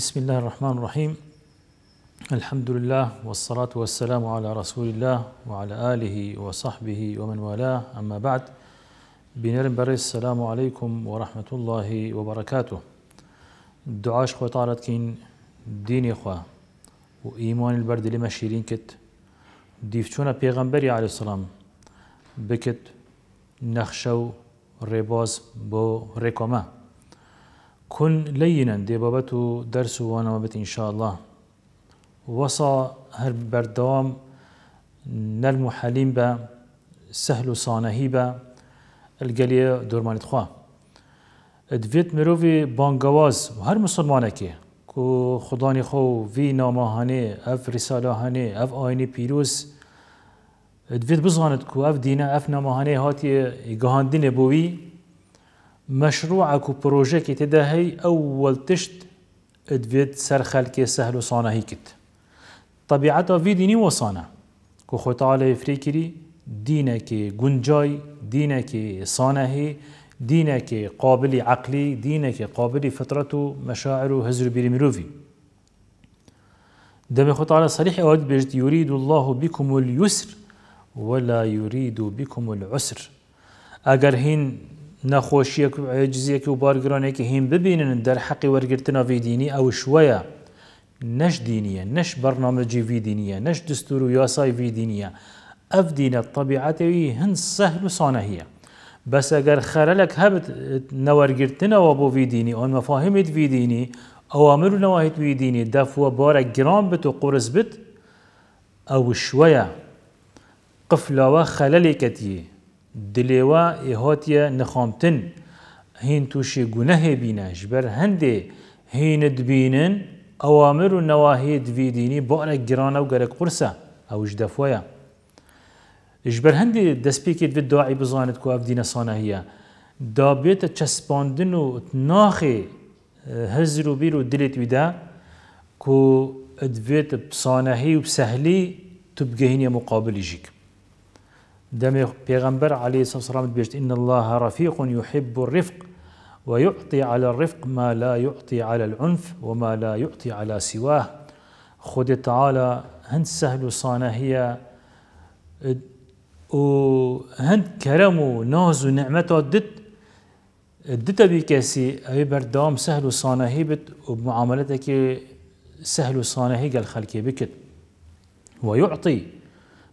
بسم الله الرحمن الرحيم الحمد لله والصلاة والسلام على رسول الله وعلى آله وصحبه ومن والاه أما بعد بنرم بريس السلام عليكم ورحمة الله وبركاته دعاش خو طالت كين ديني خو وإيمان البرد لما شيرين كت ديفتونا بيغمبري عليه السلام بكت نخشو ريباز بو ريكوما كن لينا دي بابتو درس وانا بابت إن شاء الله وصى هر بردوام نلمو حليم با سهل صانهي با الجلية دورمان تخوا دویت مروی بانگواز هر مسلمانه که کو خدانی خو ناما هاني اف رساله هاني اف آيني پیروز ادفيت بزغانت كو اف دینه اف ناما هاني هاتي اقهان گهاندین بوي مشروعك وبروجيك تدهي أول تشت ادفيد سر كي سهل وصانا هيكت طبيعته في ديني وصانا كو تعالى فريكري دينك جنجاي دينك هي دينك قابل عقلي دينك قابل فطرته مشاعر هزر بريمروفي دم تعالى صريح أود بجد يريد الله بكم اليسر ولا يريد بكم العسر اگر نخوشيك عجزيك وبارغرانيك هين ببينن در حقي ببینن في ديني او شوية نش دينية نش برنامجي في دينية نش دستور و یاسای ڤیدینیە ئەف دینە طبیعەتەوی هەند سەهل و سانە هەیە بەس ئەگەر خەرەلك هەبت نەوەرگرتنەوە بۆ ڤیدینی ئەو مەفاهمت ڤیدینی ئەوامر و نەواهیت ڤیدینی دەفوە بارە گران بت و قرس بت شوية شوەیە قفلاوە خەلەلێکەتیە دلێوە ئێهۆتیە نەخۆمتن هین تووشی گونەهێ بینە ژبەر هەندێ هینە دبینن ئەوامر و نەواهەیە دویدینی بۆ ئەرە گرانە و گەرە قورسە ئەوش دەفۆیە ژبەر هەندێ دەستپێکیت بێت دوعی بزانێت کو ئەفدینە سانەهەیە دابێتە چەسپاندن و ناخێ هەزر و بیر و دلێت ویدا کو ئەدوێتە پسانەهی و سەهلی تو بگەهینە مقابلی ژیک دم پیغمبر علیه السلام بیشت ان الله رفیق يحب الرفق ويعطي على الرفق ما لا يعطي على العنف وما لا يعطي على سواه خود تعالى هند سهل و وهند كرم وناز و دت دت بكاسي أي بردام سهل هي بت وبمعاملتك سهل هي قال خلقي بكت ويعطي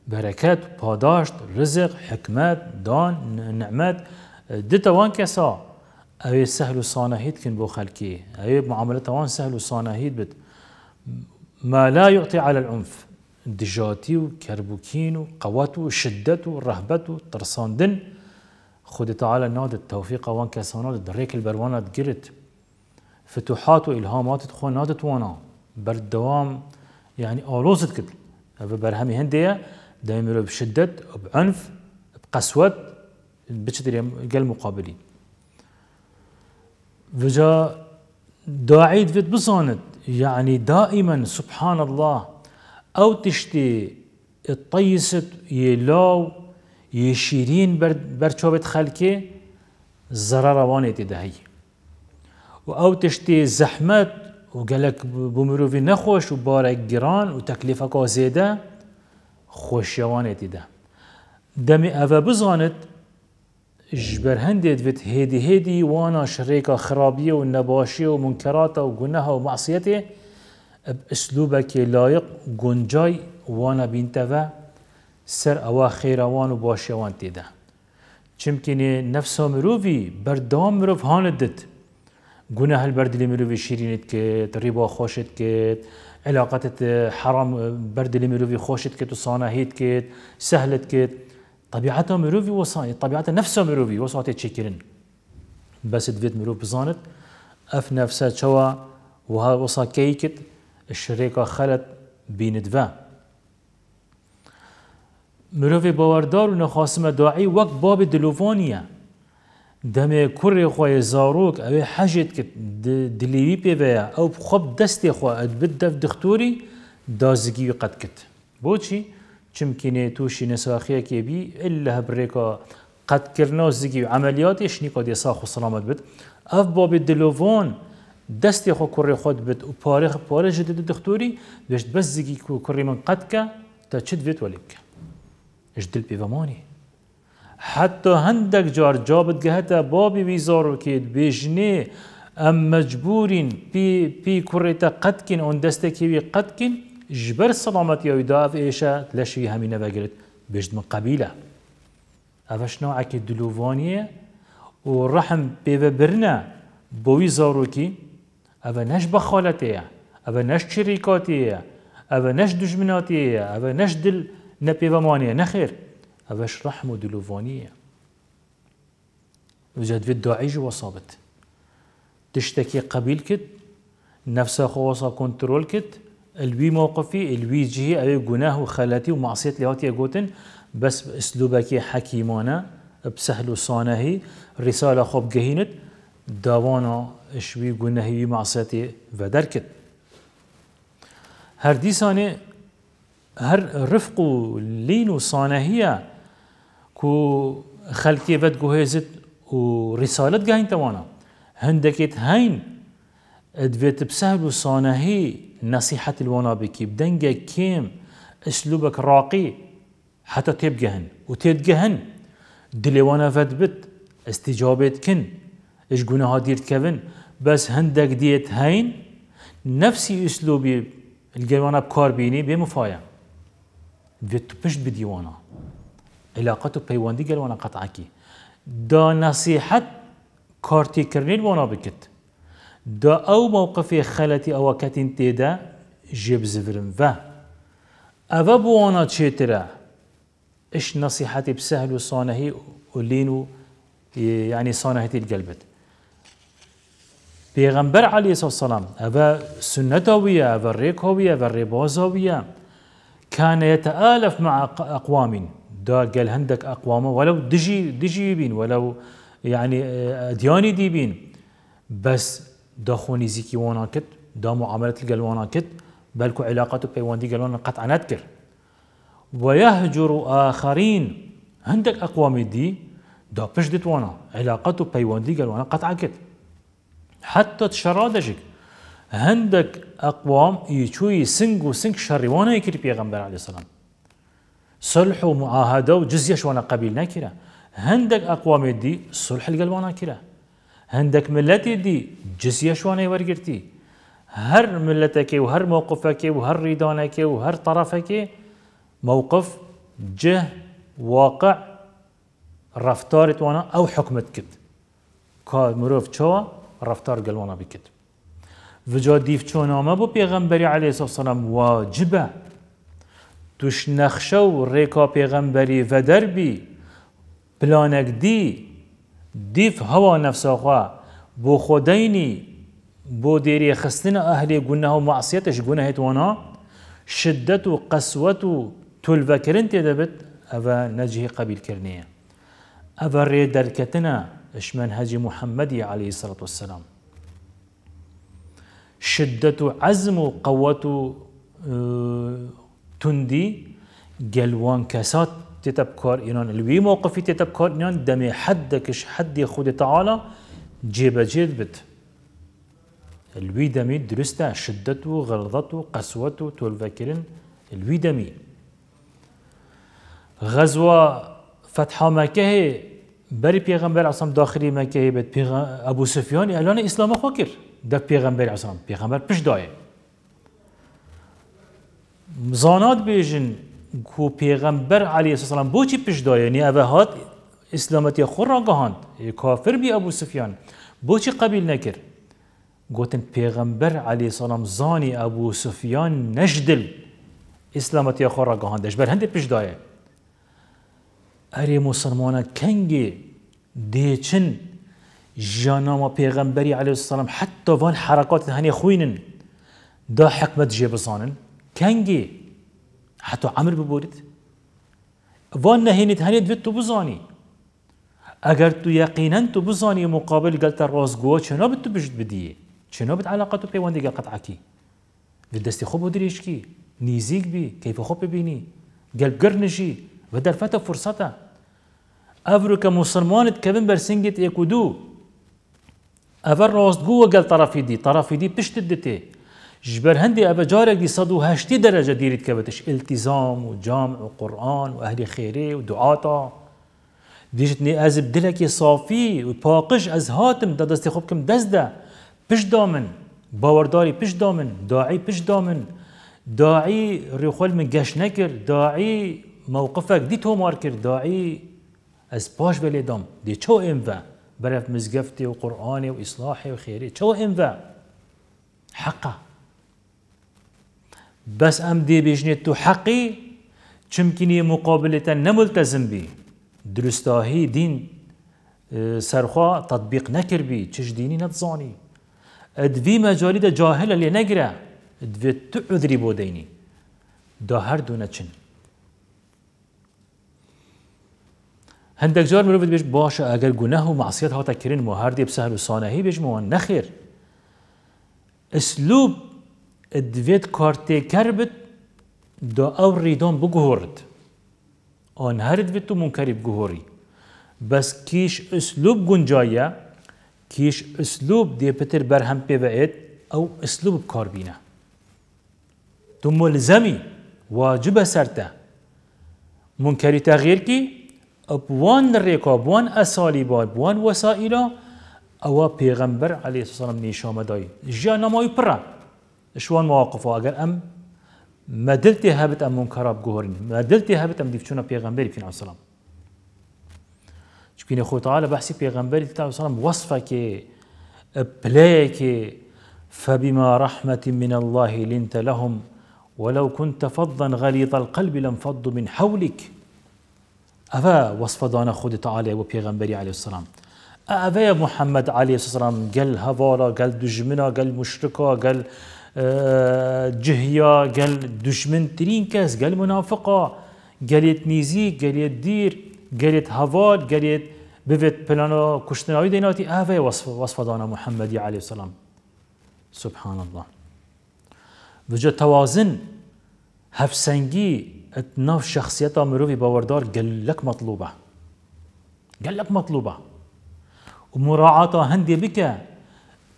بركات باداشت رزق حكمات دان دتا وان كسا اوی سهل صانهيد كن بو خلکی اوی معامله وان سهل صانهيد بت ما لا يعطي على العنف دجاتي وكربوكين وقوات وشدة ورهبة دن خد تعالى ناد التوفيق وان كسانات دريك البروانات قرت فتوحات وإلهامات تخون نادت وانا بردوام يعني آلوزت كتل برهمي هندية دائما بشدة بعنف بقسوة بشتري قال مقابلين فجا داعي فيت بصانت يعني دائما سبحان الله او تشتي الطيست يلاو يشيرين برشوبة خلكي زرارة واني تدهي او تشتي زحمت وقالك بمروفي نخوش وبارك جيران وتكلفة زيده خۆشیەوانێتی دا دەمی ئەڤە بزانت ژبەر هەندێکوێت هێدی هێدی وانە شڕێکە خراپیە و نەباشیە و منکەراتە و گونەها و مەعسیەتێ ئەسلوبەکێ لایق گونجای وانە بینتەڤە سەر ئەوە خێراوان و باشێوان تێدا چمکنێ نەفسە مرۆڤی بەردام مرۆڤ هاانت دت گونە هەلبەر دلی مرۆڤی شیرینت کرد ڕیبا خۆشت کرد علاقات حرام برد لی مروی خوشت کت و سانهید کت سهلت کت طبیعت مروی وصایت طبیعت نفس مروی وصایت چکرن بس دویت مروی بزانت اف نفسه چوا وها وصا کیکت الشريكة خلت بين دوا مروفي باوردار و نخاسم داعی وقت باب دلوفانیه دمه کوری خوی زاروک اوه حجت که دلیوی پی بیا او خوب دستی خو ادبت دف دختوری دازگی قد کت بو چی؟ چمکنه توشی نساخیه که بی الا بریکا قد کرنا زگی و عملیاتش نیکا دی ساخ و سلامت بد اف باب دلوان دستی خو کوری خود بد و پاره پاره جدید دختوری بشت بس زگی کوری من قد که تا چد ویت ولیب که اش دل پیوامانی حتى هندك جار جابت جهتا بابي ويزارو كيد بيجني ام مجبورين بي بي كوريتا قدكن اون دستكيوي قدكن جبر سلامت يا داف ايشا لشي همينه وغيرت بيجد من قبيله افش نوعك دلوفانيه ورحم بيبرنا بوي زاروكي اوا نش بخالتيه اوا نش شريكاتيه اوا نش دجمناتيه اوا نش دل نبيبمانيه نخير أبش رحم دلوفانية وزاد في جد داعش وصابت تشتكي قبيل كت نفس خواصة كنترول كت الوي موقفي الوي جهي أبي جناه وخلاتي ومعصية لهاتي أقوتن بس أسلوبك حكيمانا بسهل صانهي رسالة خوب جهينت داوانا شوي جناهي ومعصيتي فدركت هر دي سانه هر رفق لين صانهيه كو خلتي بد جهزت ورسالة جاين توانا هندكيت هين ادفيت بسهل وصانهي نصيحة الوانا بكي بدنجا كيم اسلوبك راقي حتى تبقهن وتتقهن دلوانا فدبت استجابت كن اش جناها ديرت كفن بس هندك ديت هين نفسي اسلوبي الجوانا بكار بيني بمفايا بيت بشت بديوانا علاقته بيواندي قال وانا قطعكي دا نصيحة كارتي كرنين وانا بكت دا او موقفي خالتي او كاتين تيدا جيب زفرم فا افا بوانا تشيترا اش نصيحتي بسهل وصانهي ولينو يعني صانهتي القلبت پیغمبر علی صلی الله علیه و سلم اوا سنت او بیا و ریک او بیا ریباز او بیا کان مع اقوام دا قال هندك أقوامه ولو دجي دجي بين ولو يعني آه، دياني دي بين بس دا خوني زيكي وانا كت دا معاملة القلوانا كت بلكو علاقته بيوان دي قلوانا قطع نذكر ويهجر آخرين هندك أقوام دي دا بشدت وانا علاقته بيوان دي قلوانا قطع كت حتى تشرادجك هندك أقوام يشوي سنج وسنج شريوانا يكري بيغمبر عليه السلام صلح ومعاهدة وجزية شوانا وانا قبيل ناكرة هندك اقوام دي صلح القلوانا كره هندك ملتي دي جزيش وانا يورجرتي هر ملتك وهر موقفك وهر ريدانك وهر طرفك موقف جه واقع رفتارت وانا او كد كاد مروف شوى رفتار قلوانا بكت فجاء ديف شونا ما بو بيغمبري عليه الصلاة والسلام واجبه توش نەخشە و ڕێکا پێغەمبەری ڤەدەربی پلانەک دی دیف هەوا نەفساخوا بو خۆدەینی بو ديري خستنە أهلي گونەها و مەعسیەتش گونە هێتوانە شدت و قەسوەت و تولڤەکردن تێدەبێت ئەوە نەجهی قەبیلکردنیە ئەوە ڕێ دەرکەتنە شمن هەجی محەممەدی عليه الصلاة والسلام شدت و عزم و قوت و اه، تندي قال وان كاسات تتبكر ينون الوي موقفي تتبكر ينون دمي حدكش حد خود تعالى جيب جيد بت الوي دمي درستا شدته غلظته قسوته تولفكرن الوي دمي غزوة فتحة مكة بري بيغمبر عصام داخلي داخلی بيت بد ابو سفيان اعلان اسلام خوكر دک بيغمبر عصام بيغمبر بش دايه زانات بيجن کو پیغمبر علیه و سلم بو چی پیش داینی اوه هات یا خور را گهاند کافر بی ابو سفیان بو چی قبیل نکر گوتن پیغمبر علیه صلی علیه السلام زانی ابو سفیان نجدل اسلامت یا خور را گهاند بر هند پیش دایه اری مسلمان کنگی دیچن جانام پیغمبری علیه صلی علیه السلام حتی وان حرکات هنی خوینن دا حکمت جیب زانن کنگی حتی عمر ببرید وان نهینید هنید وید تو بزانی اگر تو یقینا تو بزانی مقابل گلت رازگوه چنا بد تو بجد بدیه چنا بد علاقه تو پیوندگی قطعکی وید دستی خوب بدریش کی نيزيك بي كيف خوب بيني قلب قرنجي بدل فتا فرصته أفرك مسلمان كبن برسنجت يكودو أفر راست قوة قال طرفي دي طرفي دي بشتدتي جبر هندي أبا جارك دي صدو هاشتي درجة ديري تكبتش التزام وجامع وقرآن وأهل خيري ودعاتا ديجتني أزب بدلك صافي وباقش أز هاتم دا خبكم دزدا بش دامن باورداري بش دامن داعي بش دامن داعي ريخول من قش نكر داعي موقفك دي تو ماركر داعي أز باش بلي دام دي شو إنفا برف مزقفتي وقرآني وإصلاحي وخيري شو إنفا حقه بس ام دي بيجنيت تو حقي چمكني مقابلة نملتزم بي درستاهي دين اه، سرخوا تطبيق نكر بي چش ديني نتزاني ادوي مجالي دا جاهل اللي نقرا ادوي تو عذري بوديني دا هر دونه چن هندك جار مروفت بيش باشا اگر گناه و معصيات هاتا كرين مو هر دي بسهل و صانهي بيش مو نخير اسلوب دوێت کارتێکەر بت دو ئەو ڕیدۆن بگوهۆرت ئۆن هەرت بێت و مونکەری بگوهۆری بەس کیش ئسلوب گونجایە کیش ئسلوب دێپتر بەرهەم پێ بەێت ئەو ئسلوب کاربینە تو ملزەمی واجبە سەرتە مونکەری تەغیرکی ئەوان ڕێکا بووان ئەسالی بار بووان وەسائیلا ئەوە پێغەمبەر عەلی سڵم نیشامەدای ژیان نەمای پڕە شوان مواقفه اگر ام ما دلتي هابت ام منكر بجهرين ما دلتي هابت ام ديفتشونا بيغمبري بكين عليه السلام شكين اخوي تعالى بحسي بيغمبري عليه السلام وصفه كي بلاكي فبما رحمة من الله لنت لهم ولو كنت فظا غليظ القلب لانفضوا من حولك أفا وصف دانا خود تعالى وبيغمبري عليه السلام أفا محمد عليه السلام قال هفارا قال دجمنا قال مشركا قال آه، جهيا قال دشمن ترين كاس قال منافقة قالت نيزيك قالت دير قالت هافاد قالت بفت بلانو كشتناوي ديناتي هذا وصف وصف دانا محمد عليه السلام سبحان الله بجا توازن هفسنجي اتناف شخصيات مروفي باوردار قال لك مطلوبة قال لك مطلوبة ومراعاة هندي بك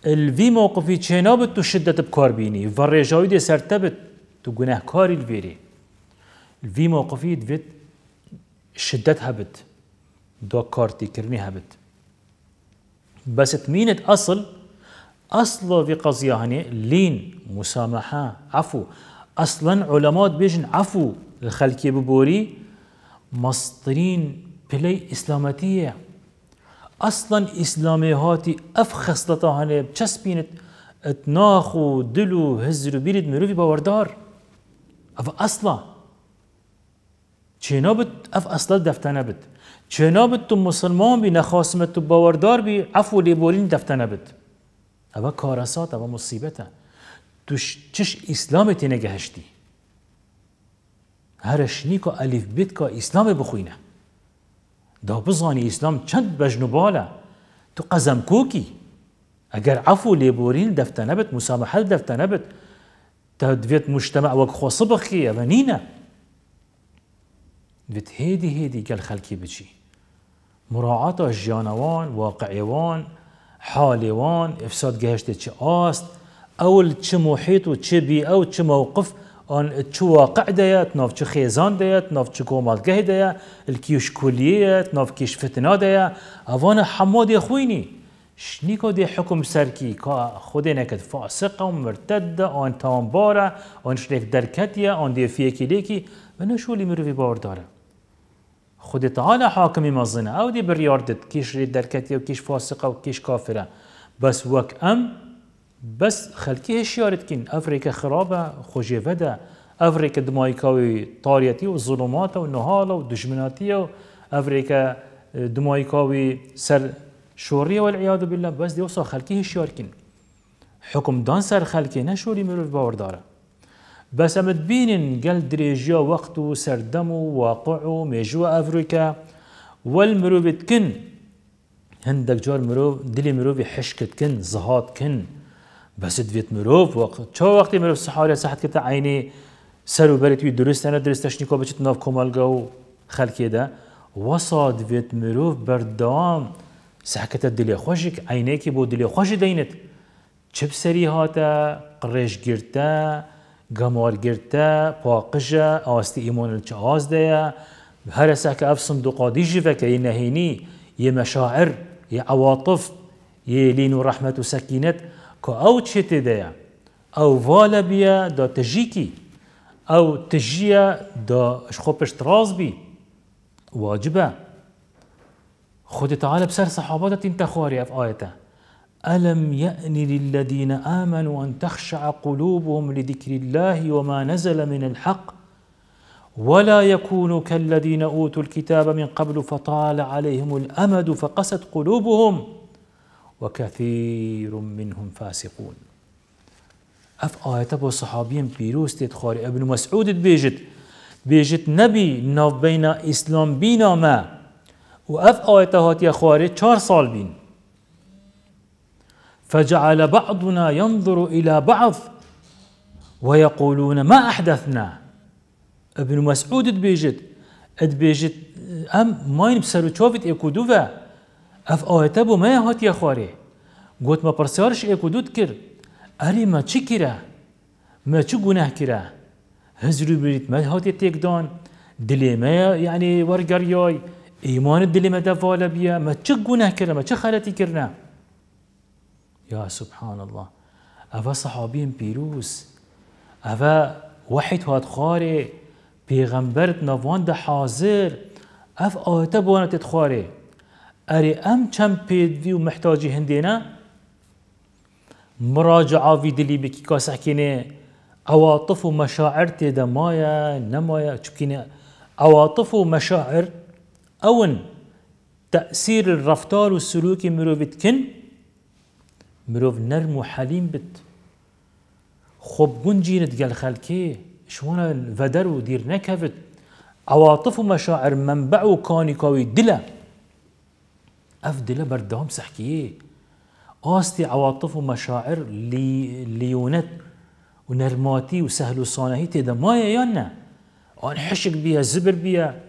الفي موقفي چنابت تو شدت بكار بيني و دي سرتبت تو كاري الفيري الفي موقفي دفت شدة هبت دو كارتي كرني هبت بس تمينت اصل اصلا في قضية هني لين مسامحة عفو اصلا علماء بيجن عفو الخلقية ببوري مصطرين بلاي اسلامتيه اصلا اسلامی هاتی اف خصلتا هنه چسبینت اتناخ و دل و هزر و بیرد مروفی باوردار اف اصلا چینا بد اف اصلا دفتنه نبود چینا بد تو مسلمان بی نخاسمت تو باوردار بی عفو لیبولین دفتنه نبود اما کارسات اما مصیبت. تو چش اسلام تینه گهشتی هرش نیکو الیف بیت که اسلام بخوینه ده بزاني اسلام چند بجنباله تو قزم کۆکی اگر عفو و لێبورین دەفتە نەبێت مسامەحل دەفتە نەبێت تا دوێت مشتمە ئەوەک خۆسە بخی ئەوە نینە دوێت هێدی هێدی گەل خەلکی بچی مراعاتە ژیانەوان واقعێوان حالێوان ئفساد گەهشتێکی ئاست ئەول چ محیت و چبی آن چه واقع دیت ناف چه خیزان دیت ناف چه گومالگه دیت الکیوش نوف كيش فتنة فتنا دیت اوان حماد دی خوینی شنیکو دی حکم سرکی که خود نکد فاسق و مرتد آن تانباره آن شرک درکتیه آن دی فیکی لیکی و نشولی مروی بار داره خود تعالى حاكم مزنا او دي برياردت كيش ريد دركتي وكيش فاسقة وكيش كافرة بس وك ام بس خلكي هشيارت اه، کن افريكا خرابه خوجي فدا افريكا تاریتی و ظلمات ونهالة نهال افريكا دشمناتی سر شورية والعياذ بالله بس دي وصل خلكي هشيار کن حكم دان سر خلكي نشوري مروف باورداره بس امد بينين قال دريجيا وقت سردم واقع ميجو افريكا والمروف بتكن هندك جار مرو دلي مروف حشكت كن زهات كن بەست بێت مرۆڤ وەقت چۆ وەختی مرۆڤ سەحارە سەحت کردە عینی سر و بری توی درست نه درستەنە درستەشنی کۆ بچێت ناو کۆمەلگە و خەلکێدا وەسا دەبێت مرۆڤ دلی سەحکەتە دلێ خۆشێک عینەیەکی بۆ دلێ خۆشی دەینێت چپ سەری هاتە قڕێژگرتە گەموارگرتە پاقژە ئاستی ئیمۆنل چ ئازدەیە هەرە سەکە ئەف سندوقادی ژڤەکە ی نهینی یه مشاعر یه عواطف یه لین و رحمت و سکینت که او چه تیده او والا بیا دا کی او تجی دا اشخوبش تراز بی واجبه خود تعالى بسر صحابات انت تخواری اف آیتا ألم يأن للذين آمنوا أن تخشع قلوبهم لذكر الله وما نزل من الحق ولا يكونوا كالذين أوتوا الكتاب من قبل فطال عليهم الأمد فقست قلوبهم وكثير منهم فاسقون اف آیت آية با صحابيين بيروس دید ابن مسعود بيجت بيجت نبي نو بين اسلام بينا ما واف اف آية آیت هاتی خاری چار سال بين فجعل بعضنا ينظر إلى بعض ويقولون ما أحدثنا ابن مسعود بيجت اد بيجت ام ماين بسرو تشوفت دوفا اف آیت بو هات هاتیه خواره گوت ما پرسیارش ایکو دود کرد اری ما چی کرا ما چی گناه کرا هزرو بریت ما هاتیه تیک دان دلی ما یعنی ورگریای ایمان دلی ما دفاله بیا ما چی گناه کرا ما چی خالتی کرنا يا سبحان الله أفا صحابیم پیروز أفا وحيد هات خواره پیغمبرت نوان ده حاضر أف بوانت بوانا خواره اري ئەم چەند پێوی و محتاجی هەندێنە مراجعاوی دلی بکی کاسەکێنێ ئەواتف و مەشاعر تي مایە نەمایە چکینە ئەواتف و مەشاعر ئەون تەسیر ڕفتار و سلوکی مرۆڤ بتکن مرۆڤ نەرم و حەلیم بت خۆ گونجینت گەل خەلکێ شوانە ڤەدەر و دیر نەکەوت ئەواتف و مەشاعر منبع و کانیکاوی دلە أفضل بردهم سحكيه اوستي عواطف ومشاعر لي ليونت ونرماتي وسهل وصانهي تيدا ما يانا اون حشك بيا زبر بيا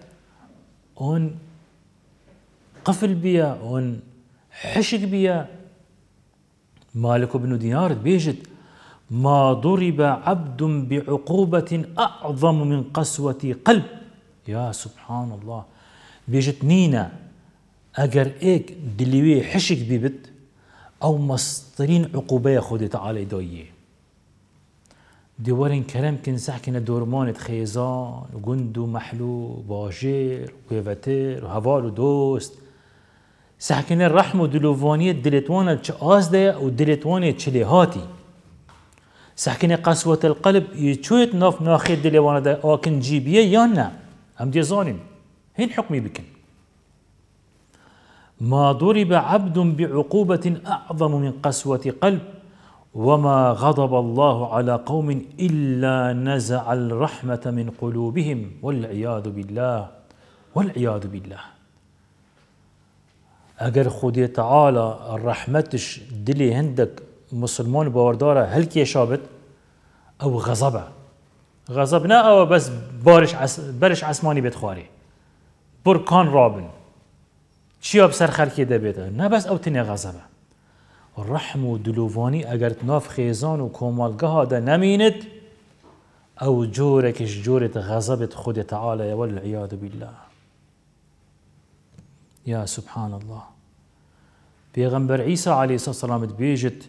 اون قفل بيا اون حشك بيا مالك بن دينار بيجت ما ضرب عبد بعقوبة أعظم من قسوة قلب يا سبحان الله بيجت نينا اگر ایک دلیوی حشک بیبت او مەسترین عقوبه خودی تەعاالی دۆیە دیوەرن کەرەمکن ساحکنە دۆرمانت خێزان و گوند و محلو باژێر کوێڤەتر و هەوار و دۆست ساحکنە رحم و دلوڤوانیت دلێتوانە چه ئازدەیە و دلێتوانێت چلێ هاتی قسوت القلب یه چویت ناف ناخێت دلێوانەدا آکن جیبیه یا نه هم دیزانیم هین حکمی بکن ما ضرب عبد بعقوبة أعظم من قسوة قلب وما غضب الله على قوم إلا نزع الرحمة من قلوبهم والعياذ بالله والعياذ بالله اگر خودی تعالی رحمتش دلی هندک مسلمان باورداره هل کی شابت او غضبه غضب نه او بس بارش عس برش عسمانی بتخواری برکان رابن چیە بسەر خەرکی نه بس او تنی غزبه رحم و دلووانی اگر ناف خیزان و کۆمەڵگەهادا نەمینت ئەو جوره جۆرێت غەزەبێت خودێت تەعاالەوە لە عیاد بالله یا سبحان الله پێغەمبەر ئیسا عليه سەسەلامت بێژت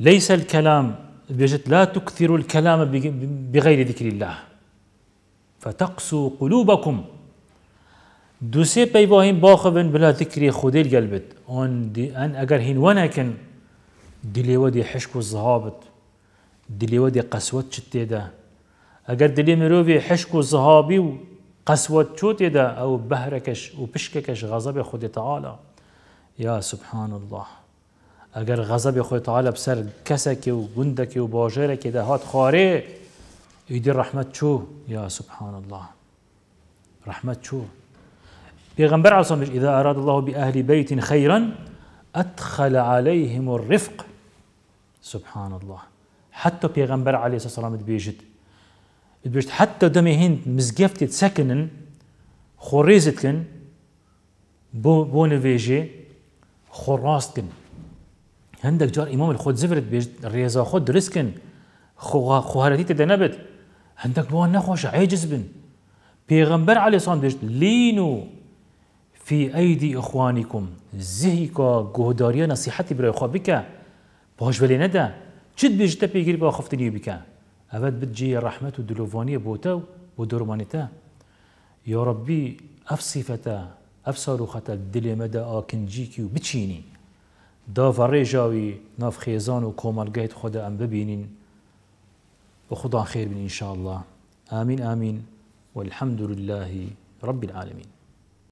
ليس الكلام بيجت لا تكثروا الكلام بغير ذكر الله فتقسوا قلوبكم دوسێ پەیواهین باخبن بلا تکری خودێل القلبت ئۆن دي ان اگر هين دلێوە دی حشک و زهابت دلێوە دی قەسوت چ تێدا اگر دلي مرۆڤێ حشك و وقسوت و قەسوت چۆ تێدا ئەو بەهرەکەش و پشکەکەش غەزەبێ سبحان الله اگر غضب خۆی تعالى بسر کەسێکی و گوندەکی و هات خاري ئیدی رحمت شو يا سبحان الله رحمت شو Peygamber Aleyhisselam diyor, اِذَا اَرَادَ اللّٰهُ بِاَهْلِ بَيْتٍ خَيْرًا اَدْخَلَ عَلَيْهِمُ الرِّفْقِ سبحان الله حتى Subhanallah. Hatta Peygamber Aleyhisselam بيجد Dibejit hatta demeyin mizgeftit sekinin, خوريزتكن بو بو نفيجي خراستكن عندك جار امام الخود زفرت بيجد الرياضة خود درسكن خو خوهرتي تدنبت عندك بو نخوش عاجز بن بيغمبر عليه الصلاة والسلام بيجد لينو في أيدي إخوانكم زهيكا قهداريا نصيحتي برای خواه بکا باش ولی نده چید بیجتا پیگیری با خفتني بکا اول بتجي الرحمة دلوفانية بوتو ودرمانتا يا ربي اف صفتا اف صاروختا دلي مدى آكنجيكي وبتشيني دا فريجاوي ناف خيزان وكومالقيت خدا ام ببينين وخدا خير من ان شاء الله امين امين والحمد لله رب العالمين